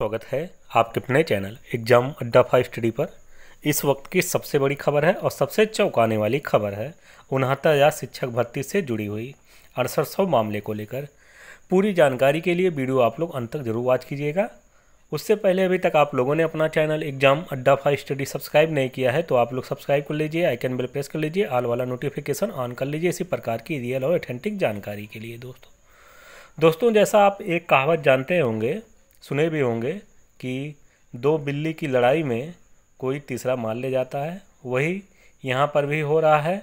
स्वागत है आपके अपने channel exam Adda five study पर इस वक्त की सबसे बड़ी खबर है और सबसे चौंकाने वाली खबर है उनहत्तर हज़ार शिक्षक भर्ती से जुड़ी हुई अड़सठ सौ मामले को लेकर पूरी जानकारी के लिए वीडियो आप लोग अंत तक जरूर वॉच कीजिएगा उससे पहले अभी तक आप लोगों ने अपना channel exam Adda five study subscribe नहीं किया है तो आप लोग सब्सक्राइब कर लीजिए आइकन बिल प्रेस कर लीजिए आल वाला नोटिफिकेशन ऑन कर लीजिए इसी प्रकार की रियल और ऑथेंटिक जानकारी के लिए दोस्तों दोस्तों जैसा आप एक कहावत जानते होंगे सुने भी होंगे कि दो बिल्ली की लड़ाई में कोई तीसरा माल ले जाता है वही यहाँ पर भी हो रहा है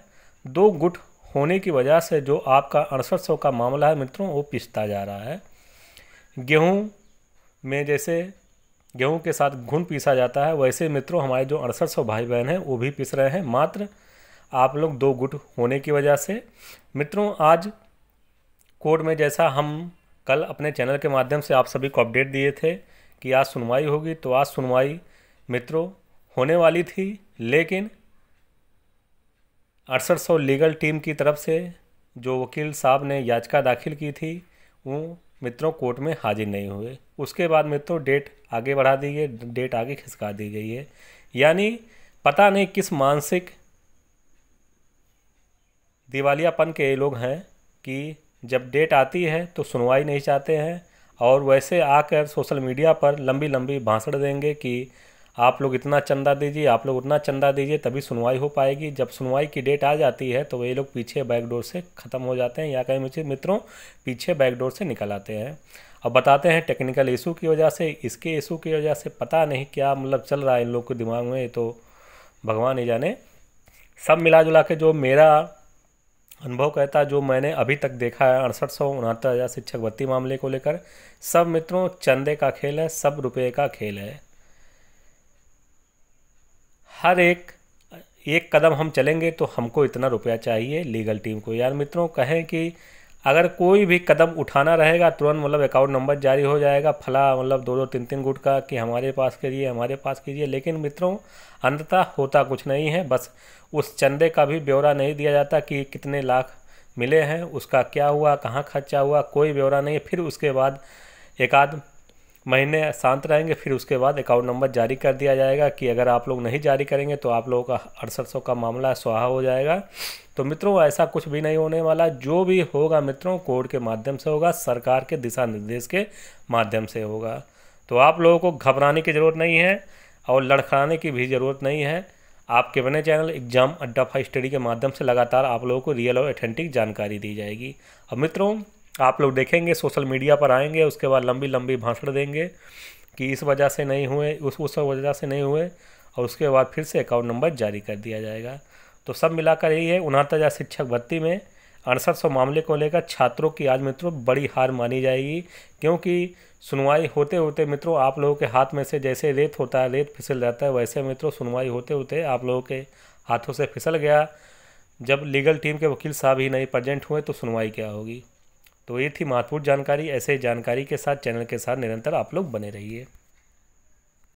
दो गुट होने की वजह से जो आपका अड़सठ सौ का मामला है मित्रों वो पिसता जा रहा है गेहूँ में जैसे गेहूँ के साथ घुन पीसा जाता है वैसे मित्रों हमारे जो अड़सठ सौ भाई बहन हैं वो भी पिस रहे हैं मात्र आप लोग दो गुट होने की वजह से मित्रों आज कोर्ट में जैसा हम कल अपने चैनल के माध्यम से आप सभी को अपडेट दिए थे कि आज सुनवाई होगी तो आज सुनवाई मित्रों होने वाली थी लेकिन अड़सठ सौ लीगल टीम की तरफ से जो वकील साहब ने याचिका दाखिल की थी वो मित्रों कोर्ट में हाजिर नहीं हुए उसके बाद मित्रों डेट आगे बढ़ा दी गई डेट आगे खिसका दी गई है यानी पता नहीं किस मानसिक दिवालियापन के लोग हैं कि जब डेट आती है तो सुनवाई नहीं चाहते हैं और वैसे आकर सोशल मीडिया पर लंबी लंबी भाषण देंगे कि आप लोग इतना चंदा दीजिए आप लोग उतना चंदा दीजिए तभी सुनवाई हो पाएगी जब सुनवाई की डेट आ जाती है तो ये लोग पीछे बैकडोर से ख़त्म हो जाते हैं या कहीं मुझे मित्रों पीछे बैकडोर से निकल आते हैं अब बताते हैं टेक्निकल इशू की वजह से इसके इशू की वजह से पता नहीं क्या मतलब चल रहा है इन लोग के दिमाग में तो भगवान ही जाने सब मिला जुला के जो मेरा अनुभव कहता जो मैंने अभी तक देखा है अड़सठ सौ उनहत्तर हज़ार शिक्षक भर्ती मामले को लेकर सब मित्रों चंदे का खेल है सब रुपये का खेल है हर एक एक कदम हम चलेंगे तो हमको इतना रुपया चाहिए लीगल टीम को यार मित्रों कहें कि अगर कोई भी कदम उठाना रहेगा तुरंत मतलब अकाउंट नंबर जारी हो जाएगा फला मतलब दो दो तीन तीन गुट का कि हमारे पास करिए हमारे पास कीजिए लेकिन मित्रों अंततः होता कुछ नहीं है बस उस चंदे का भी ब्यौरा नहीं दिया जाता कि कितने लाख मिले हैं उसका क्या हुआ कहाँ खर्चा हुआ कोई ब्यौरा नहीं फिर उसके बाद एक आध महीने शांत रहेंगे फिर उसके बाद अकाउंट नंबर जारी कर दिया जाएगा कि अगर आप लोग नहीं जारी करेंगे तो आप लोगों का अड़सठ सौ का मामला स्वाहा हो जाएगा तो मित्रों ऐसा कुछ भी नहीं होने वाला जो भी होगा मित्रों कोड के माध्यम से होगा सरकार के दिशा निर्देश के माध्यम से होगा तो आप लोगों को घबराने की ज़रूरत नहीं है और लड़खड़ाने की भी ज़रूरत नहीं है आपके बने channel exam Adda five study के माध्यम से लगातार आप लोगों को रियल और ऑथेंटिक जानकारी दी जाएगी अब मित्रों आप लोग देखेंगे सोशल मीडिया पर आएंगे उसके बाद लंबी लंबी भाषण देंगे कि इस वजह से नहीं हुए उस उस वजह से नहीं हुए और उसके बाद फिर से अकाउंट नंबर जारी कर दिया जाएगा तो सब मिलाकर यही है उनहत्तर हज़ार शिक्षक भर्ती में अड़सठ सौ मामले को लेकर छात्रों की आज मित्रों बड़ी हार मानी जाएगी क्योंकि सुनवाई होते होते मित्रों आप लोगों के हाथ में से जैसे रेत होता है रेत फिसल जाता है वैसे मित्रों सुनवाई होते होते आप लोगों के हाथों से फिसल गया जब लीगल टीम के वकील साहब ही नहीं प्रजेंट हुए तो सुनवाई क्या होगी तो ये थी महत्वपूर्ण जानकारी ऐसे जानकारी के साथ चैनल के साथ निरंतर आप लोग बने रहिए